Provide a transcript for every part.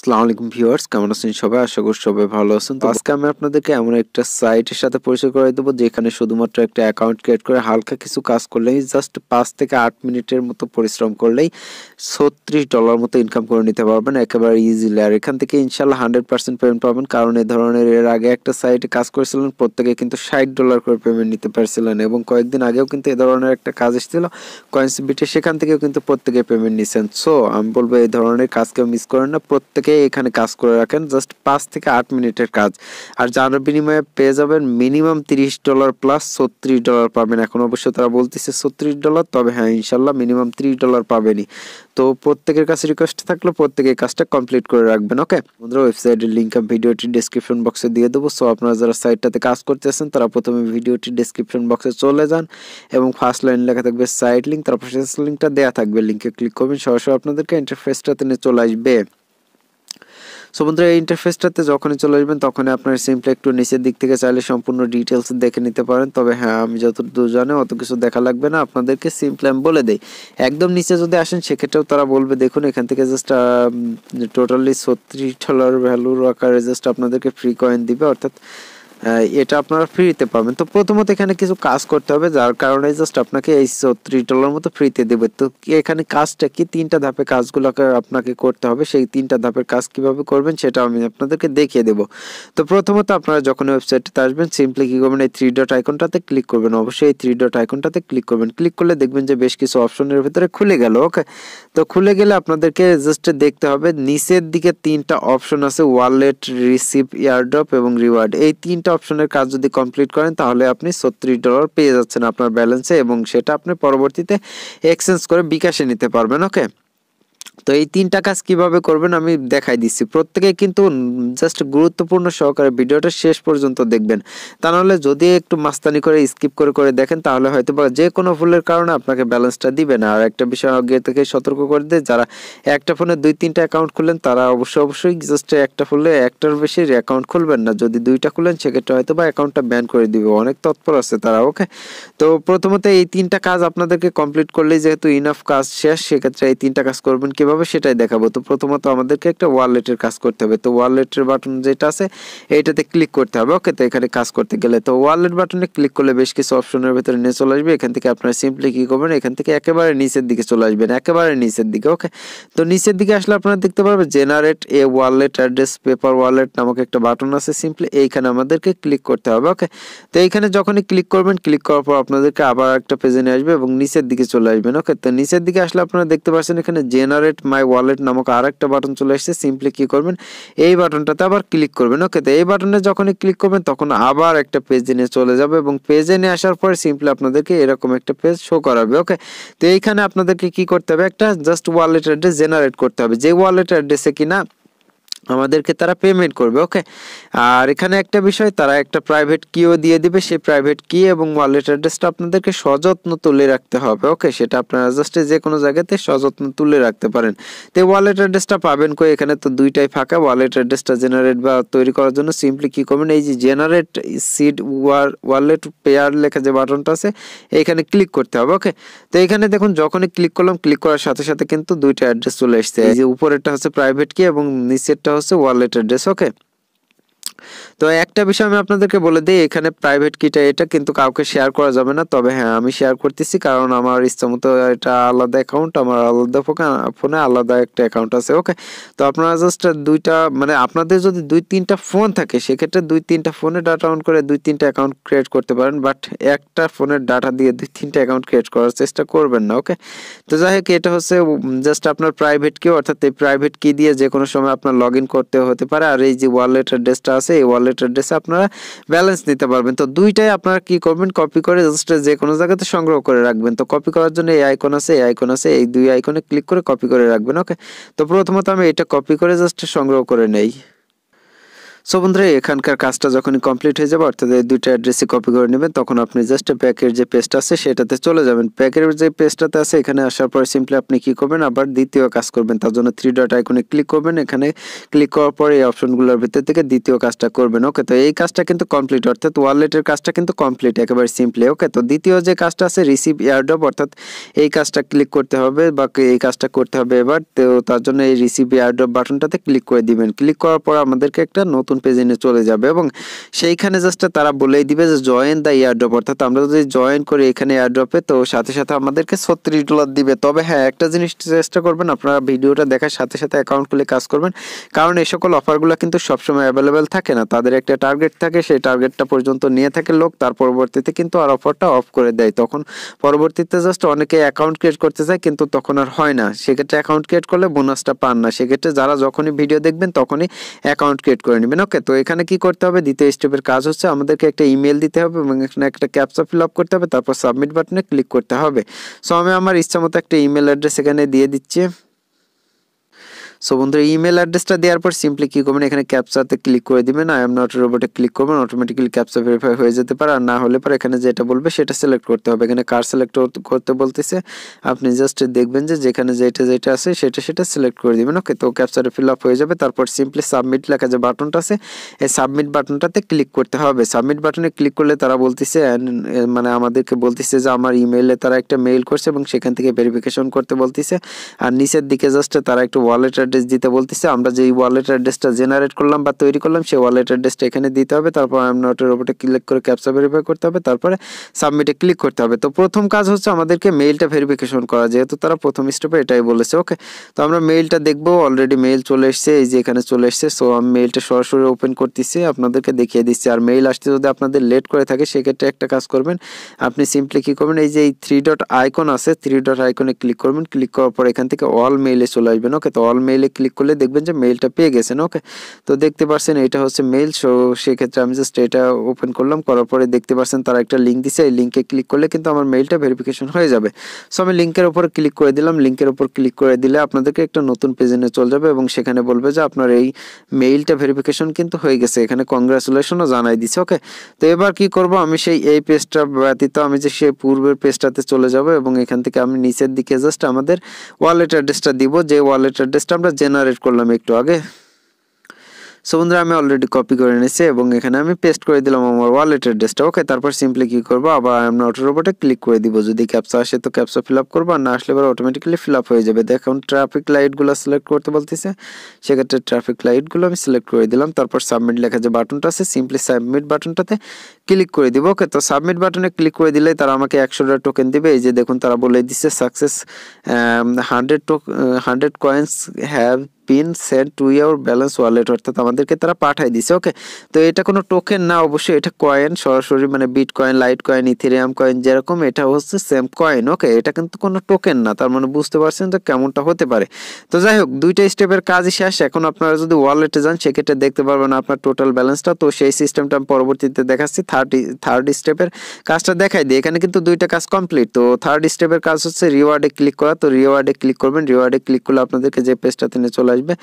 সালাম আলাইকুম ভিউয়ার্স কেমন আছেন সবাই আশা করি সবাই ভালো আছেন তো আজকে আমি আপনাদেরকে এমন একটা সাইটের সাথে পরিচয় দেবো যেখানে শুধুমাত্র একটা অ্যাকাউন্ট ক্রিয়েট করে হালকা কিছু কাজ করলেই জাস্ট পাঁচ থেকে আট মিনিটের মতো পরিশ্রম করলেই ছত্রিশ ডলার মতো ইনকাম করে নিতে পারবেন একেবারে ইজিলি আর এখান থেকে ইনশাল্লাহ হান্ড্রেড পার্সেন্ট পেমেন্ট পাবেন কারণ এ ধরনের এর আগে একটা সাইটে কাজ করেছিলেন প্রত্যেকে কিন্তু ষাট ডলার করে পেমেন্ট নিতে পারছিলেন এবং কয়েকদিন আগেও কিন্তু এ ধরনের একটা কাজ এসেছিল কয়েন্সিবিটে সেখান থেকেও কিন্তু প্রত্যেকে পেমেন্ট নিছেন সো আমি বলবো এই ধরনের কাজ কেউ মিস করেন না প্রত্যেক থেকে এখানে কাজ করে রাখেন জাস্ট পাঁচ থেকে আট মিনিটের কাজ আর যার বিনিময়ে পেয়ে যাবেন মিনিমাম তিরিশ ডলার প্লাস ছত্রিশ ডলার পাবেন এখন অবশ্য তারা বলতেছে ছত্রিশ ডলার তবে হ্যাঁ ইনশাল্লাহ মিনিমাম ত্রিশ ডলার পাবেনই তো প্রত্যেকের কাছে রিকোয়েস্ট থাকলে প্রত্যেকে কাজটা কমপ্লিট করে রাখবেন ওকে আমাদের ওয়েবসাইটের লিঙ্ক আমি ভিডিওটি ডিসক্রিপশন বক্সে দিয়ে দেবো সো আপনারা যারা সাইটটাতে কাজ করতেছেন তারা প্রথমে ভিডিওটি ডিসক্রিপশন বক্সে চলে যান এবং ফার্স্ট লাইন লেখা থাকবে সাইট লিঙ্ক তারপর শেষ লিঙ্কটা দেওয়া থাকবে লিঙ্কে ক্লিক করবেন সরাসরি আপনাদেরকে ইন্টারফেসটাতে তিনি চলে আসবে সো বন্ধুরা এই ইন্টারফেসটাতে যখনই চলে আসবেন তখনই আপনার সিম্পলি একটু নিচের দিক থেকে চাইলে সম্পূর্ণ ডিটেলস দেখে নিতে পারেন তবে হ্যাঁ আমি দূর জানি অত কিছু দেখা লাগবে না আপনাদেরকে সিম্পলি আমি বলে দেই একদম নিচে যদি আসেন সেক্ষেত্রেও তারা বলবে দেখুন এখান থেকে জাস্ট টোটালি ছত্রিশ ডলার ভ্যালুর আকারে জাস্ট আপনাদেরকে ফ্রি কয়েন দিবে অর্থাৎ এটা আপনারা ফ্রিতে পাবেন তো প্রথমত এখানে কিছু কাজ করতে হবে যার কারণে জাস্ট আপনাকে এই চৌত্রিশ ডলার মতো ফ্রিতে দেবে তো এখানে কাজটা কি তিনটা ধাপে কাজগুলোকে আপনাকে করতে হবে সেই তিনটা ধাপের কাজ কিভাবে করবেন সেটা আমি আপনাদেরকে দেখিয়ে দেব তো প্রথমত আপনারা যখন ওয়েবসাইটটাতে আসবেন সিম্পলি কী করবেন এই থ্রি ডট আইকনটাতে ক্লিক করবেন অবশ্যই এই থ্রি ডট আইকনটাতে ক্লিক করবেন ক্লিক করলে দেখবেন যে বেশ কিছু অপশনের ভিতরে খুলে গেল ওকে তো খুলে গেলে আপনাদেরকে জাস্ট দেখতে হবে নিচের দিকে তিনটা অপশন আছে ওয়ালেট রিসিপ এয়ারড্রপ এবং রিওয়ার্ড এই তিন তিনটা অপশনের কাজ যদি কমপ্লিট করেন তাহলে আপনি ছত্রিশ ডলার পেয়ে যাচ্ছেন আপনার ব্যালেন্সে এবং সেটা আপনি পরবর্তীতে এক্সচেঞ্জ করে বিকাশে নিতে পারবেন ওকে তো এই তিনটা কাজ কিভাবে করবেন আমি দেখাই দিচ্ছি প্রত্যেকে কিন্তু জাস্ট গুরুত্বপূর্ণ সহকারে ভিডিওটা শেষ পর্যন্ত দেখবেন তা নাহলে যদি একটু মাস্তানি করে স্কিপ করে করে দেখেন তাহলে হয়তো বা যে কোনো ভুলের কারণে আপনাকে ব্যালেন্সটা দিবে না আর একটা বিষয় আগে থেকে সতর্ক করে দেয় যারা একটা ফোনে দুই তিনটা অ্যাকাউন্ট খুললেন তারা অবশ্যই অবশ্যই জাস্ট একটা ফুলে একটার বেশি অ্যাকাউন্ট খুলবেন না যদি দুইটা খুলেন সেক্ষেত্রে হয়তো বা অ্যাকাউন্টটা ব্যান করে দিবে অনেক তৎপর আছে তারা ওকে তো প্রথমত এই তিনটা কাজ আপনাদেরকে কমপ্লিট করলেই যেহেতু ইনাফ কাজ শেষ সেক্ষেত্রে এই তিনটা কাজ করবেন কিভাবে কিভাবে সেটাই দেখাবো তো প্রথমত আমাদেরকে একটা ওয়ালেটের কাজ করতে হবে তো ওয়ালেটের বাটন যেটা আছে এইটাতে ক্লিক করতে হবে ওকে তো এখানে কাজ করতে গেলে তো ওয়ালেট বাটনে ক্লিক করলে বেশ কিছু অপশনের ভেতরে নিয়ে চলে আসবে এখান থেকে আপনারা সিম্পলি কী করবেন এখান থেকে একেবারে নিচের দিকে চলে আসবেন একেবারে নিচের দিকে ওকে তো নিচের দিকে আসলে আপনারা দেখতে পারবেন generate a wallet address paper wallet নামক একটা বাটন আছে সিম্পলি এইখানে আমাদেরকে ক্লিক করতে হবে ওকে তো এইখানে যখনই ক্লিক করবেন ক্লিক করার পর আপনাদেরকে আবার একটা পেজে নিয়ে আসবে এবং নিচের দিকে চলে আসবেন ওকে তো নিচের দিকে আসলে আপনারা দেখতে পাচ্ছেন এখানে জেনারেট মাই ওয়ালেট নামক আর একটা বাটন চলে আসছে সিম্পলি কী করবেন এই বাটনটাতে আবার ক্লিক করবেন ওকে তো এই বাটনে যখনই ক্লিক করবেন তখন আবার একটা পেজ নিয়ে চলে যাবে এবং পেজে নিয়ে আসার পরে সিম্পলি আপনাদেরকে এরকম একটা পেজ শো করাবে ওকে তো এইখানে আপনাদেরকে কি করতে হবে একটা জাস্ট ওয়ালেট অ্যাড্রেস জেনারেট করতে হবে যে ওয়ালেট অ্যাড্রেসে কিনা আমাদেরকে তারা পেমেন্ট করবে ওকে আর এখানে একটা বিষয় তারা একটা প্রাইভেট কিও দিয়ে দিবে সেই প্রাইভেট কি এবং ওয়ালেট অ্যাড্রেসটা আপনাদেরকে সযত্ন তুলে রাখতে হবে ওকে সেটা আপনারা জাস্টে যে কোনো জায়গাতে সযত্ন তুলে রাখতে পারেন তো ওয়ালেট অ্যাড্রেসটা পাবেন কই এখানে তো দুইটাই ফাঁকা ওয়ালেট অ্যাড্রেসটা জেনারেট বা তৈরি করার জন্য সিম্পলি কি করবেন এই যে generate seed or wallet pair লেখা যে বাটনটা আছে এইখানে ক্লিক করতে হবে ওকে তো এখানে দেখুন যখনই ক্লিক করলাম ক্লিক করার সাথে সাথে কিন্তু দুইটা অ্যাড্রেস চলে আসছে এই যে উপরেরটা হচ্ছে প্রাইভেট কি এবং নিচেরটা হচ্ছে ওয়ালেট অ্যাড্রেস ওকে তো একটা বিষয় আমি আপনাদেরকে বলে দিই এখানে প্রাইভেট কিটা এটা কিন্তু কাউকে শেয়ার করা যাবে না তবে হ্যাঁ আমি শেয়ার করতেছি কারণ আমার ইচ্ছামতো এটা আলাদা অ্যাকাউন্ট আমার আলাদা ফোনে আলাদা একটা অ্যাকাউন্ট আছে ওকে তো আপনারা জাস্ট দুইটা মানে আপনাদের যদি দুই তিনটা ফোন থাকে সেক্ষেত্রে দুই তিনটা ফোনে ডাটা অন করে দুই তিনটা অ্যাকাউন্ট ক্রিয়েট করতে পারেন বাট একটা ফোনের ডাটা দিয়ে দুই তিনটা অ্যাকাউন্ট ক্রিয়েট করার চেষ্টা করবেন না ওকে তো যাই হোক এটা হচ্ছে জাস্ট আপনার প্রাইভেট কি অর্থাৎ এই প্রাইভেট কি দিয়ে যে কোনো সময় আপনার লগ করতে হতে পারে আর এই যে ওয়ালেটের অ্যাড্রেসটা আছে এই ওয়ালেট অ্যাড্রেসে আপনারা ব্যালেন্স নিতে পারবেন তো দুইটাই আপনারা কি করবেন কপি করে জাস্ট যে কোনো জায়গাতে সংগ্রহ করে রাখবেন তো কপি করার জন্য এই আইকন আছে এই আইকন আছে এই দুই আইকনে ক্লিক করে কপি করে রাখবেন ওকে তো প্রথমত আমি এটা কপি করে জাস্ট সংগ্রহ করে নেই সো বন্ধুরা এখানকার কাজটা যখনই কমপ্লিট হয়ে যাবে অর্থাৎ এই দুইটা অ্যাড্রেসে কপি করে নেবেন তখন আপনি জাস্ট প্যাকের যে পেস্ট আছে সেটাতে চলে যাবেন প্যাকের যে পেস্টটাতে আছে এখানে আসার পরে সিম্পলি আপনি কি করবেন আবার দ্বিতীয় কাজ করবেন তার জন্য থ্রি ডট আইকনে ক্লিক করবেন এখানে ক্লিক করার পরে এই অপশনগুলোর ভিতর থেকে দ্বিতীয় কাজটা করবেন ওকে তো এই কাজটা কিন্তু কমপ্লিট অর্থাৎ ওয়ালেটের কাজটা কিন্তু কমপ্লিট একেবারে সিম্পলি ওকে তো দ্বিতীয় যে কাজটা আছে রিসিভ এয়ারড্রপ অর্থাৎ এই কাজটা ক্লিক করতে হবে বা এই কাজটা করতে হবে এবার তো তার জন্য এই রিসিভ এয়ারড্রপ বাটনটাতে ক্লিক করে দিবেন ক্লিক করার পর আমাদেরকে একটা নতুন নতুন পেজে নিয়ে চলে যাবে এবং সেইখানে জাস্ট তারা বলেই দিবে যে জয়েন দ্য ড্রপ অর্থাৎ আমরা যদি জয়েন করি এখানে ড্রপে তো সাথে সাথে আমাদেরকে ছত্রিশ ডলার দিবে তবে হ্যাঁ একটা জিনিস চেষ্টা করবেন আপনারা ভিডিওটা দেখার সাথে সাথে অ্যাকাউন্ট খুলে কাজ করবেন কারণ এই সকল অফারগুলো কিন্তু সবসময় অ্যাভেলেবেল থাকে না তাদের একটা টার্গেট থাকে সেই টার্গেটটা পর্যন্ত নিয়ে থাকে লোক তার পরবর্তীতে কিন্তু আর অফারটা অফ করে দেয় তখন পরবর্তীতে জাস্ট অনেকে অ্যাকাউন্ট ক্রিয়েট করতে চায় কিন্তু তখন আর হয় না সেক্ষেত্রে অ্যাকাউন্ট ক্রিয়েট করলে বোনাসটা পান না সেক্ষেত্রে যারা যখনই ভিডিও দেখবেন তখনই অ্যাকাউন্ট ক্রিয়েট করে নেবেন ওকে তো এখানে কি করতে হবে দ্বিতীয় স্টেপের কাজ হচ্ছে আমাদেরকে একটা ইমেল দিতে হবে এবং এখানে একটা ক্যাপচা ফিল আপ করতে হবে তারপর সাবমিট বাটনে ক্লিক করতে হবে সো আমি আমার মতো একটা ইমেল অ্যাড্রেস এখানে দিয়ে দিচ্ছি সো বন্ধু ইমেল অ্যাড্রেসটা দেওয়ার পর সিম্পলি কী করবেন এখানে ক্যাপচাতে ক্লিক করে দিবেন আই এম নট রোবটে ক্লিক করবেন অটোমেটিক্যালি ক্যাপচা ভেরিফাই হয়ে যেতে পারে আর না হলে পরে এখানে যেটা বলবে সেটা সিলেক্ট করতে হবে এখানে কার সিলেক্ট করতে বলতেছে আপনি জাস্ট দেখবেন যে যেখানে যেটা যেটা আছে সেটা সেটা সিলেক্ট করে দিবেন ওকে তো ক্যাপচারে ফিল আপ হয়ে যাবে তারপর সিম্পলি সাবমিট লেখা যে বাটনটা আছে এই সাবমিট বাটনটাতে ক্লিক করতে হবে সাবমিট বাটনে ক্লিক করলে তারা বলতেছে মানে আমাদেরকে বলতেছে যে আমার ইমেইলে তারা একটা মেইল করছে এবং সেখান থেকে ভেরিফিকেশন করতে বলতেছে আর নিচের দিকে জাস্ট তারা একটু ওয়ালেট অ্যাড্রেস দিতে বলতেছে আমরা যেই ওয়ালেট অ্যাড্রেসটা জেনারেট করলাম বা তৈরি করলাম সেই ওয়ালেট অ্যাড্রেসটা এখানে দিতে হবে তারপর আমনোটের ওপরে ক্লিক করে ক্যাপচা ভেরিফাই করতে হবে তারপরে সাবমিটে ক্লিক করতে হবে তো প্রথম কাজ হচ্ছে আমাদেরকে মেইলটা ভেরিফিকেশন করা যেহেতু তারা প্রথম স্টেপে এটাই বলেছে ওকে তো আমরা মেইলটা দেখবো অলরেডি মেইল চলে এসছে এই যে এখানে চলে এসছে সো আমি মেইলটা সরাসরি ওপেন করতেছি আপনাদেরকে দেখিয়ে দিচ্ছি আর মেইল আসতে যদি আপনাদের লেট করে থাকে সেক্ষেত্রে একটা কাজ করবেন আপনি সিম্পলি কী করবেন এই যে এই থ্রি ডট আইকন আছে থ্রি ডট আইকনে ক্লিক করবেন ক্লিক করার পর এখান থেকে অল মেইলে চলে আসবেন ওকে তো অল মেইলে মেলে ক্লিক করলে দেখবেন যে মেইলটা পেয়ে গেছেন ওকে তো দেখতে পারছেন এটা হচ্ছে মেইল সো সেক্ষেত্রে আমি জাস্ট এটা ওপেন করলাম করার পরে দেখতে পারছেন তারা একটা লিঙ্ক দিছে এই লিঙ্কে ক্লিক করলে কিন্তু আমার মেইলটা ভেরিফিকেশন হয়ে যাবে সো আমি লিঙ্কের উপর ক্লিক করে দিলাম লিঙ্কের উপর ক্লিক করে দিলে আপনাদেরকে একটা নতুন পেজেনে চলে যাবে এবং সেখানে বলবে যে আপনার এই মেইলটা ভেরিফিকেশন কিন্তু হয়ে গেছে এখানে কংগ্রাচুলেশনও জানাই দিছে ওকে তো এবার কি করব আমি সেই এই পেজটা ব্যতীত আমি যে সেই পূর্বের পেজটাতে চলে যাব এবং এখান থেকে আমি নিচের দিকে জাস্ট আমাদের ওয়ালেট অ্যাড্রেসটা দিব যে ওয়ালেট অ্যাড্রেসটা আমরা জেনারেট করলাম একটু আগে সো বন্ধুরা আমি অলরেডি কপি করে নিয়েছি এবং এখানে আমি পেস্ট করে দিলাম আমার ওয়ালেটের ড্রেসটা ওকে তারপর সিম্পলি কী করবো আবার আমি অটোর ওপরে ক্লিক করে দিব যদি ক্যাপসা আসে তো ক্যাপসা ফিল আপ করবো আর না আসলে এবার অটোমেটিক্যালি ফিল আপ হয়ে যাবে দেখুন ট্রাফিক লাইটগুলো সিলেক্ট করতে বলতেছে সেক্ষেত্রে ট্রাফিক লাইটগুলো আমি সিলেক্ট করে দিলাম তারপর সাবমিট লেখা যে বাটনটা আছে সিম্পলি সাবমিট বাটনটাতে ক্লিক করে দিব ওকে তো সাবমিট বাটনে ক্লিক করে দিলে তারা আমাকে একশোটা টোকেন দেবে এই যে দেখুন তারা বলে দিচ্ছে success hundred two hundred coins have been send to your balance wallet অর্থাৎ আমাদেরকে তারা পাঠাই দিছে ওকে তো এটা কোনো টোকেন না অবশ্যই এটা কয়েন সরাসরি মানে bitcoin litecoin ethereum coin যেরকম এটা হচ্ছে সেম কয়েন ওকে এটা কিন্তু কোনো টোকেন না তার মানে বুঝতে পারছেন তো কেমনটা হতে পারে তো যাই হোক দুইটা স্টেপের কাজই শেষ এখন আপনারা যদি ওয়ালেটে যান সেক্ষেত্রে দেখতে পারবেন আপনার টোটাল ব্যালেন্সটা তো সেই সিস্টেমটা আমি পরবর্তীতে দেখাচ্ছি থার্ড থার্ড স্টেপের কাজটা দেখাই দিই এখানে কিন্তু দুইটা কাজ কমপ্লিট তো থার্ড স্টেপের কাজ হচ্ছে রিওয়ার্ডে ক্লিক করা তো রিওয়ার্ডে ক্লিক করবেন রিওয়ার্ডে ক্লিক করলে আপনাদেরকে যে পেজটা তিনি চলে আসবে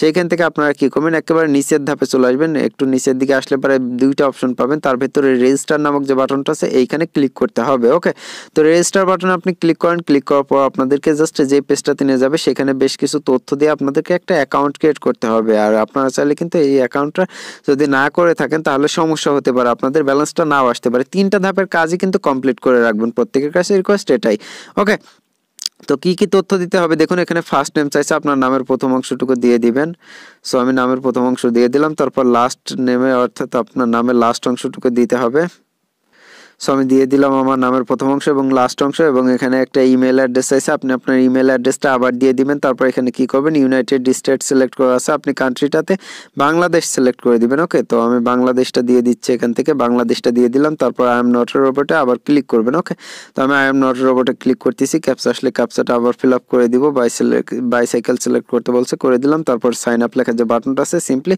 সেইখান থেকে আপনারা কী করবেন একেবারে নিচের ধাপে চলে আসবেন একটু নিচের দিকে আসলে পরে দুইটা অপশন পাবেন তার ভেতরে রেজিস্টার নামক যে বাটনটা আছে এইখানে ক্লিক করতে হবে ওকে তো রেজিস্টার বাটনে আপনি ক্লিক করেন ক্লিক করার পর আপনাদেরকে জাস্ট যে পেজটা নিয়ে যাবে সেখানে বেশ কিছু তথ্য দিয়ে আপনাদেরকে একটা অ্যাকাউন্ট ক্রিয়েট করতে হবে আর আপনারা চাইলে কিন্তু এই অ্যাকাউন্টটা যদি না করে থাকেন তাহলে সমস্যা হতে পারে আপনাদের ব্যালেন্সটা নাও আসতে পারে তিনটা ধাপের কাজই কিন্তু কমপ্লিট করে রাখবেন প্রত্যেকের কাছে রিকোয়েস্ট এটাই ওকে তো কি কি তথ্য দিতে হবে দেখুন এখানে ফার্স্ট নেম চাইছে আপনার নামের প্রথম অংশটুকু দিয়ে দিবেন সো আমি নামের প্রথম অংশ দিয়ে দিলাম তারপর লাস্ট নেমে অর্থাৎ আপনার নামের লাস্ট অংশটুকু দিতে হবে সো আমি দিয়ে দিলাম আমার নামের প্রথম অংশ এবং লাস্ট অংশ এবং এখানে একটা ইমেল অ্যাড্রেস আছে আপনি আপনার ইমেল অ্যাড্রেসটা আবার দিয়ে দিবেন তারপর এখানে কি করবেন ইউনাইটেড স্টেট সিলেক্ট করা আছে আপনি কান্ট্রিটাতে বাংলাদেশ সিলেক্ট করে দিবেন ওকে তো আমি বাংলাদেশটা দিয়ে দিচ্ছি এখান থেকে বাংলাদেশটা দিয়ে দিলাম তারপর আই এম নট রোবটে আবার ক্লিক করবেন ওকে তো আমি আই এম নট রোবটে ক্লিক করতেছি ক্যাপসা আসলে ক্যাপসাটা আবার ফিল আপ করে দিব বাই সিলেক্ট বাইসাইকেল সিলেক্ট করতে বলছে করে দিলাম তারপর সাইন আপ লেখা যে বাটনটা আছে সিম্পলি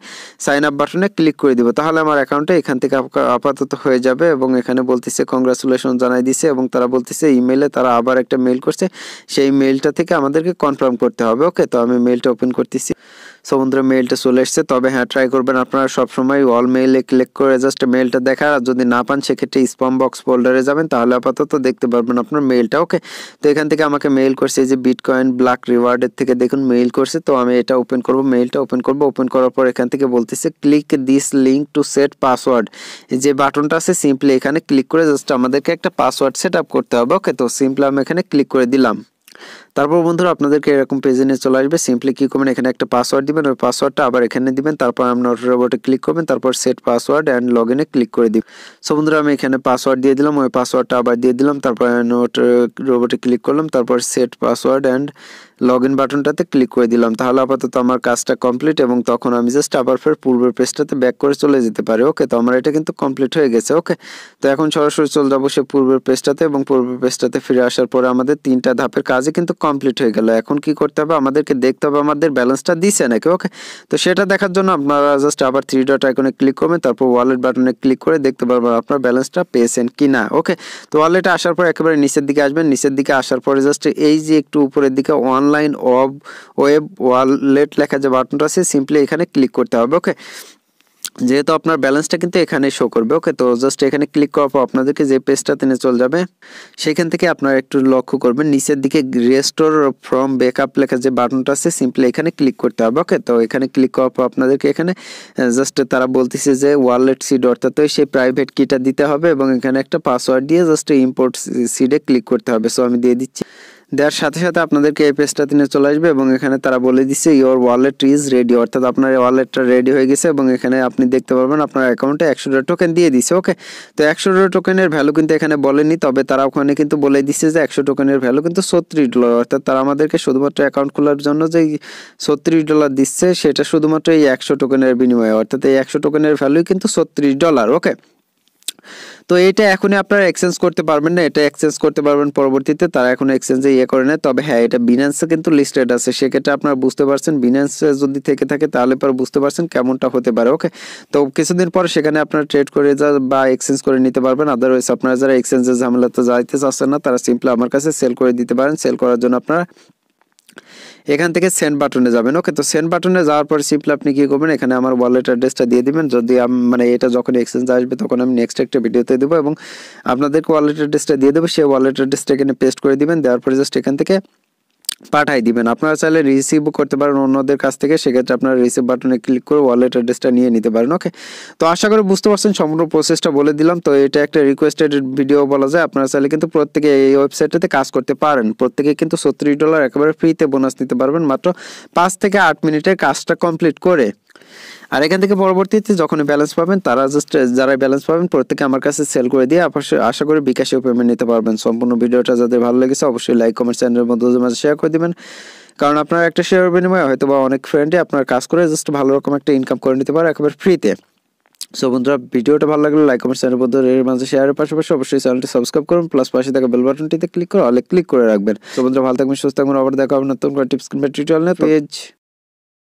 সাইন আপ বাটনে ক্লিক করে দিব তাহলে আমার অ্যাকাউন্টে এখান থেকে আপাতত হয়ে যাবে এবং এখানে বলতে দিছে কংগ্রাচুলেশন জানাই দিছে এবং তারা বলতেছে ইমেলে তারা আবার একটা মেল করছে সেই মেলটা থেকে আমাদেরকে কনফার্ম করতে হবে ওকে তো আমি মেলটা ওপেন করতেছি সো মেলটা চলে এসছে তবে হ্যাঁ ট্রাই করবেন আপনারা সবসময় অল মেইলে ক্লিক করে জাস্ট মেলটা দেখার আর যদি না পান সেক্ষেত্রে স্পাম বক্স ফোল্ডারে যাবেন তাহলে আপাতত দেখতে পারবেন আপনার মেলটা ওকে তো এখান থেকে আমাকে মেইল করছে যে বিটকয়েন ব্ল্যাক রিওয়ার্ডের থেকে দেখুন মেল করছে তো আমি এটা ওপেন করব মেইলটা ওপেন করব ওপেন করার পর এখান থেকে বলতেছে click this link to set password যে বাটনটা আছে সিম্পলি এখানে ক্লিক করে জাস্ট আমাদেরকে একটা পাসওয়ার্ড সেট আপ করতে হবে ওকে তো সিম্পলি আমি এখানে ক্লিক করে দিলাম তারপর বন্ধুরা আপনাদেরকে এরকম পেজে নিয়ে চলে আসবে সিম্পলি কী করবেন এখানে একটা পাসওয়ার্ড দিবেন ওই পাসওয়ার্ডটা আবার এখানে দিবেন তারপর আপনার রোবটে ক্লিক করবেন তারপর সেট পাসওয়ার্ড অ্যান্ড লগ ইনে ক্লিক করে দিবেন সো বন্ধুরা আমি এখানে পাসওয়ার্ড দিয়ে দিলাম ওই পাসওয়ার্ডটা আবার দিয়ে দিলাম তারপর নোট রোবটে ক্লিক করলাম তারপর set password and log in বাটনটাতে ক্লিক করে দিলাম তাহলে আপাতত আমার কাজটা কমপ্লিট এবং তখন আমি জাস্ট আবার ফের পূর্বের পেজটাতে ব্যাক করে চলে যেতে পারি ওকে তো আমার এটা কিন্তু কমপ্লিট হয়ে গেছে ওকে তো এখন সরাসরি চলে যাবো সে পূর্বের পেজটাতে এবং পূর্বের পেজটাতে ফিরে আসার পরে আমাদের তিনটা ধাপের কাজে কিন্তু কমপ্লিট হয়ে গেল এখন কি করতে হবে আমাদেরকে দেখতে হবে আমাদের ব্যালেন্সটা দিছে নাকি ওকে তো সেটা দেখার জন্য আপনারা জাস্ট আবার থ্রি ডট আইকনে ক্লিক করবেন তারপর ওয়ালেট বাটনে ক্লিক করে দেখতে পারবেন আপনার ব্যালেন্সটা পেয়েছেন কি না ওকে তো ওয়ালেটে আসার পর একেবারে নিচের দিকে আসবেন নিচের দিকে আসার পরে জাস্ট এই যে একটু উপরের দিকে অনলাইন অব ওয়েব ওয়ালেট লেখা যে বাটনটা আছে সিম্পলি এখানে ক্লিক করতে হবে ওকে যেহেতু আপনার ব্যালেন্সটা কিন্তু এখানে শো করবে ওকে তো জাস্ট এখানে ক্লিক করার পর আপনাদেরকে যে পেজটা তিনি চলে যাবে সেখান থেকে আপনারা একটু লক্ষ্য করবেন নিচের দিকে রেস্টোর ফ্রম ব্যাকআপ লেখা যে বাটনটা আছে সিম্পলি এখানে ক্লিক করতে হবে ওকে তো এখানে ক্লিক করার পর আপনাদেরকে এখানে জাস্ট তারা বলতেছে যে ওয়ালেট সিড অর্থাৎ সেই প্রাইভেট কিটা দিতে হবে এবং এখানে একটা পাসওয়ার্ড দিয়ে জাস্ট ইম্পোর্ট সিডে ক্লিক করতে হবে সো আমি দিয়ে দিচ্ছি দেওয়ার সাথে সাথে আপনাদেরকে এই পেজটা দিনে চলে আসবে এবং এখানে তারা বলে দিচ্ছে ইওর ওয়ালেট ইজ রেডি অর্থাৎ আপনার ওয়ালেটটা রেডি হয়ে গেছে এবং এখানে আপনি দেখতে পারবেন আপনার অ্যাকাউন্টে ডলার টোকেন দিয়ে দিছে ওকে তো একশো টোকেনের ভ্যালু কিন্তু এখানে বলেনি তবে তারা ওখানে কিন্তু বলে দিচ্ছে যে একশো টোকেনের ভ্যালু কিন্তু ছত্রিশ ডলার অর্থাৎ তারা আমাদেরকে শুধুমাত্র অ্যাকাউন্ট খোলার জন্য যে ছত্রিশ ডলার দিচ্ছে সেটা শুধুমাত্র এই একশো টোকেনের বিনিময়ে অর্থাৎ এই একশো টোকেনের ভ্যালুই কিন্তু ছত্রিশ ডলার ওকে তো এটা এখনই আপনারা এক্সচেঞ্জ করতে পারবেন না এটা এক্সচেঞ্জ করতে পারবেন পরবর্তীতে তারা এখন এক্সচেঞ্জে ইয়ে করে নেয় তবে হ্যাঁ এটা বিনান্সে কিন্তু লিস্টেড আছে সেক্ষেত্রে আপনারা বুঝতে পারছেন বিনান্সে যদি থেকে থাকে তাহলে পরে বুঝতে পারছেন কেমনটা হতে পারে ওকে তো কিছুদিন পর সেখানে আপনারা ট্রেড করে যা বা এক্সচেঞ্জ করে নিতে পারবেন আদারওয়াইজ আপনারা যারা এক্সচেঞ্জের ঝামেলাতে যাইতে চাচ্ছেন না তারা সিম্পলি আমার কাছে সেল করে দিতে পারেন সেল করার জন্য আপনারা এখান থেকে সেন্ট বাটনে যাবেন ওকে তো সেন্ট বাটনে যাওয়ার পর সিম্পলি আপনি কী করবেন এখানে আমার ওয়ালেট অ্যাড্রেসটা দিয়ে দিবেন যদি মানে এটা যখন এক্সচেঞ্জ আসবে তখন আমি নেক্সট একটা ভিডিওতে দেবো এবং আপনাদেরকে ওয়ালেট অ্যাড্রেসটা দিয়ে দেবো সেই ওয়ালেট অ্যাড্রেসটা এখানে পেস্ট করে দিবেন দেওয়ার পরে জাস্ট এখান থেকে পাঠাই দিবেন আপনারা চাইলে রিসিভ করতে পারেন অন্যদের কাছ থেকে সেক্ষেত্রে আপনারা রিসিভ বাটনে ক্লিক করে ওয়ালেট অ্যাড্রেসটা নিয়ে নিতে পারেন ওকে তো আশা করি বুঝতে পারছেন সম্পূর্ণ প্রসেসটা বলে দিলাম তো এটা একটা রিকোয়েস্টেড ভিডিও বলা যায় আপনারা চাইলে কিন্তু প্রত্যেকে এই ওয়েবসাইটটাতে কাজ করতে পারেন প্রত্যেকে কিন্তু সত্তর ডলার একেবারে ফ্রিতে বোনাস নিতে পারবেন মাত্র পাঁচ থেকে আট মিনিটের কাজটা কমপ্লিট করে আর এখান থেকে পরবর্তীতে যখন ব্যালেন্স পাবেন তারা জাস্ট যারা ব্যালেন্স পাবেন প্রত্যেকে আমার কাছে সেল করে দিয়ে আশা করি বিকাশেও পেমেন্ট নিতে পারবেন সম্পূর্ণ ভিডিওটা যাদের ভালো লেগেছে অবশ্যই লাইক কমেন্ট চ্যানেলের মধ্যে মাঝে শেয়ার করে দেবেন কারণ আপনার একটা শেয়ার বিনিময়ে হয়তো বা অনেক ফ্রেন্ডে আপনার কাজ করে জাস্ট ভালো রকম একটা ইনকাম করে নিতে পারে একেবারে ফ্রিতে সো বন্ধুরা ভিডিওটা ভালো লাগলে লাইক কমেন্ট চ্যানেল বন্ধুরা এর মাঝে শেয়ারের পাশাপাশি অবশ্যই চ্যানেলটি সাবস্ক্রাইব করুন প্লাস পাশে থাকা বেল বাটনটিতে ক্লিক করে অলে ক্লিক করে রাখবেন সো বন্ধুরা ভালো থাকবেন সুস্থ থাকবেন আবার দেখা হবে নতুন করে টিপস কিংবা টিউটোরিয়াল নিয়ে পেজ